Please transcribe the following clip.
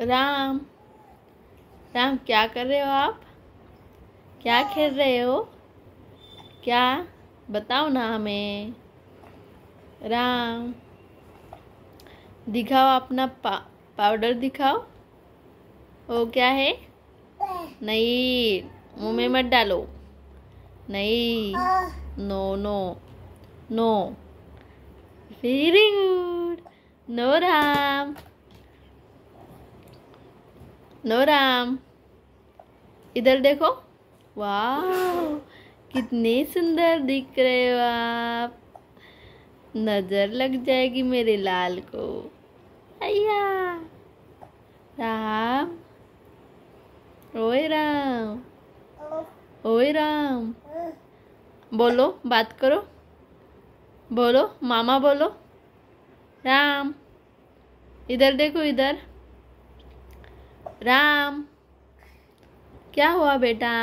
राम राम क्या कर रहे हो आप क्या खेल रहे हो क्या बताओ ना हमें राम दिखाओ अपना पा, पाउडर दिखाओ वो क्या है नहीं मुंह में मत डालो नहीं no no no very good no Ram no Ram इधर देखो वाह कितने सुंदर दिख रहे हो आप नज़र लग जाएगी मेरे लाल को अया राम ओए राम ओए राम बोलो बात करो बोलो मामा बोलो राम इधर देखो इधर राम क्या हुआ बेटा